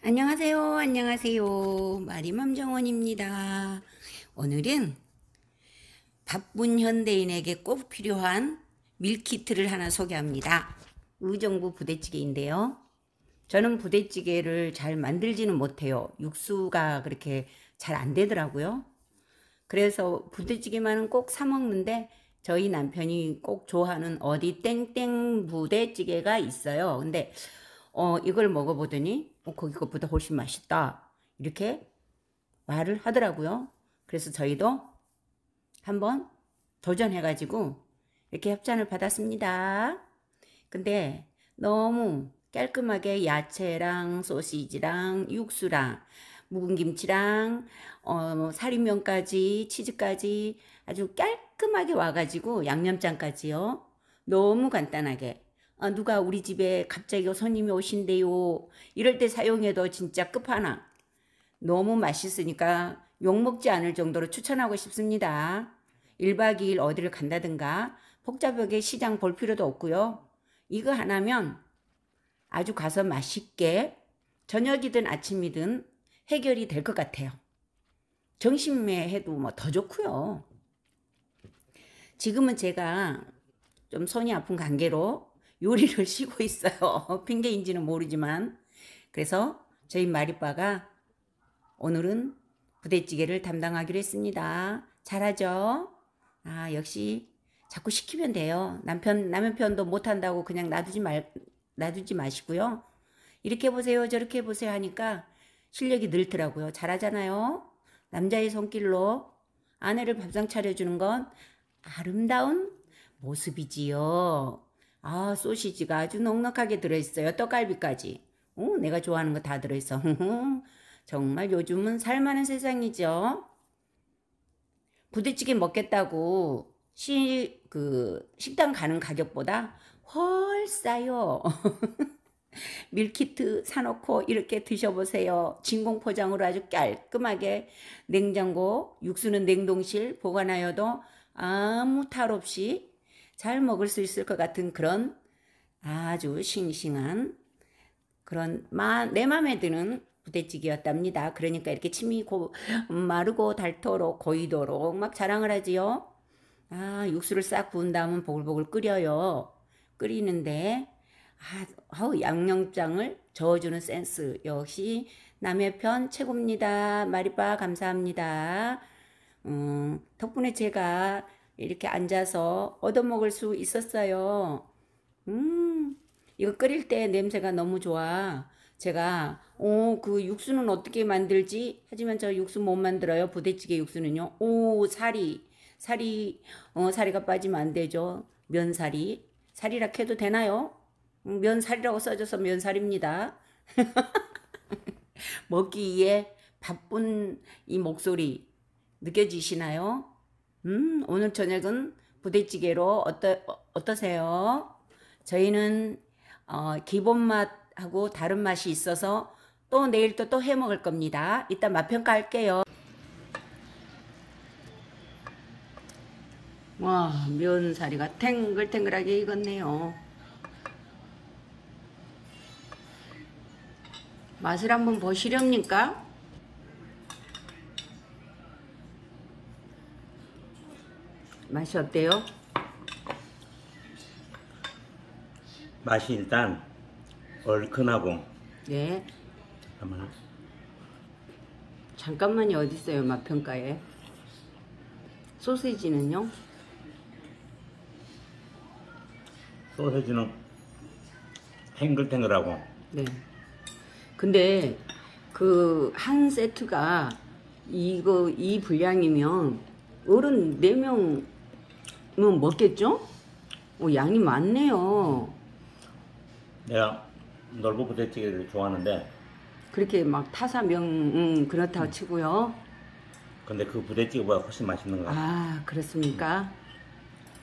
안녕하세요. 안녕하세요. 마리맘 정원입니다. 오늘은 바쁜 현대인에게 꼭 필요한 밀키트를 하나 소개합니다. 의정부 부대찌개인데요. 저는 부대찌개를 잘 만들지는 못해요. 육수가 그렇게 잘 안 되더라고요. 그래서 부대찌개만은 꼭 사 먹는데 저희 남편이 꼭 좋아하는 어디 땡땡 부대찌개가 있어요. 근데 어, 이걸 먹어보더니 어, 거기 것보다 훨씬 맛있다. 이렇게 말을 하더라고요. 그래서 저희도 한번 도전해가지고 이렇게 협찬을 받았습니다. 근데 너무 깔끔하게 야채랑 소시지랑 육수랑 묵은 김치랑 어, 뭐 사리면까지 치즈까지 아주 깔끔하게 와가지고 양념장까지요. 너무 간단하게 아, 누가 우리 집에 갑자기 손님이 오신대요. 이럴 때 사용해도 진짜 끝판왕. 너무 맛있으니까 욕먹지 않을 정도로 추천하고 싶습니다. 1박 2일 어디를 간다든가 복잡하게 시장 볼 필요도 없고요. 이거 하나면 아주 가서 맛있게 저녁이든 아침이든 해결이 될 것 같아요. 정심매 해도 뭐 더 좋고요. 지금은 제가 좀 손이 아픈 관계로 요리를 쉬고 있어요. 핑계인지는 모르지만. 그래서 저희 마리빠가 오늘은 부대찌개를 담당하기로 했습니다. 잘하죠? 아, 역시 자꾸 시키면 돼요. 남편, 남편 도 못한다고 그냥 놔두지 말, 놔두지 마시고요. 이렇게 보세요 저렇게 보세요 하니까 실력이 늘더라고요. 잘하잖아요. 남자의 손길로 아내를 밥상 차려주는 건 아름다운 모습이지요. 아, 소시지가 아주 넉넉하게 들어있어요. 떡갈비까지. 오, 어, 내가 좋아하는 거 다 들어있어. 정말 요즘은 살만한 세상이죠. 부대찌개 먹겠다고 시, 그, 식당 가는 가격보다 훨 싸요. 밀키트 사놓고 이렇게 드셔보세요. 진공 포장으로 아주 깔끔하게 냉장고, 육수는 냉동실 보관하여도 아무 탈 없이 잘 먹을 수 있을 것 같은 그런 아주 싱싱한 그런 마, 내 마음에 드는 부대찌개였답니다. 그러니까 이렇게 침이 고, 마르고 닳도록 고이도록 막 자랑을 하지요. 아, 육수를 싹 부은 다음은 보글보글 끓여요. 끓이는데, 아, 아우, 양념장을 저어주는 센스. 역시 남의 편 최고입니다. 마리빠 감사합니다. 음, 덕분에 제가 이렇게 앉아서 얻어먹을 수 있었어요. 음, 이거 끓일 때 냄새가 너무 좋아. 제가 오 그 육수는 어떻게 만들지? 하지만 저 육수 못 만들어요. 부대찌개 육수는요. 오 사리 사리 어 사리가 빠지면 안 되죠. 면사리 사리라 해도 되나요? 음, 면사리라고 써져서 면사리입니다. 먹기에 바쁜 이 목소리 느껴지시나요? 음, 오늘 저녁은 부대찌개로 어떠, 어, 어떠세요? 저희는 어, 기본 맛하고 다른 맛이 있어서 또 내일 또또해 먹을 겁니다. 이따 맛 평가할게요. 와, 면사리가 탱글탱글하게 익었네요. 맛을 한번 보시렵니까? 맛이 어때요? 맛이 일단 얼큰하고 예. 네. 잠깐만. 잠깐만이 어디 있어요 맛평가에 소세지는요소세지는 탱글탱글하고 네. 근데 그 한 세트가 이거 이 분량이면 어른 4명 음, 먹겠죠? 오, 양이 많네요. 내가 넓은 부대찌개를 좋아하는데 그렇게 막 타사명 음, 그렇다고 음. 치고요. 근데 그 부대찌개보다 훨씬 맛있는 거 같아. 요아 그렇습니까?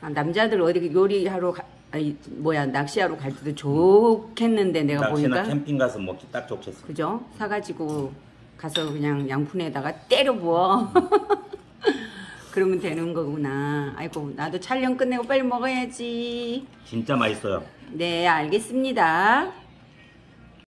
아, 남자들 어디 그 요리하러 가, 아니, 뭐야 낚시하러 갈 때도 좋겠는데 내가 낚시나 보니까 캠핑 가서 먹기 딱 좋겠어. 그죠? 사가지고 가서 그냥 양푼에다가 때려 부어. 음. 그러면 되는 거구나. 아이고 나도 촬영 끝내고 빨리 먹어야지. 진짜 맛있어요. 네 알겠습니다.